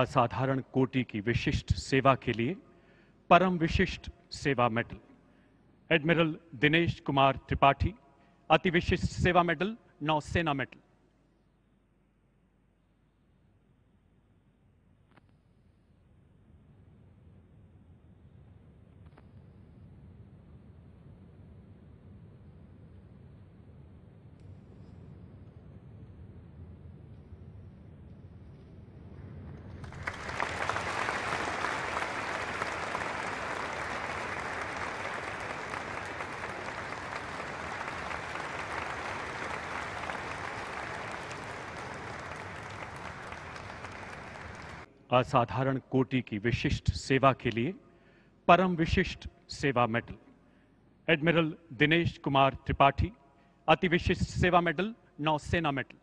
असाधारण कोटि की विशिष्ट सेवा के लिए Param Vishisht Seva medal admiral Dinesh Kumar Tripathi Ati Vishisht Seva medal नौसेना मेडल असाधारण कोटि की विशिष्ट सेवा के लिए Param Vishisht Seva medal admiral Dinesh Kumar Tripathi Ati Vishisht Seva medal नौसेना मेडल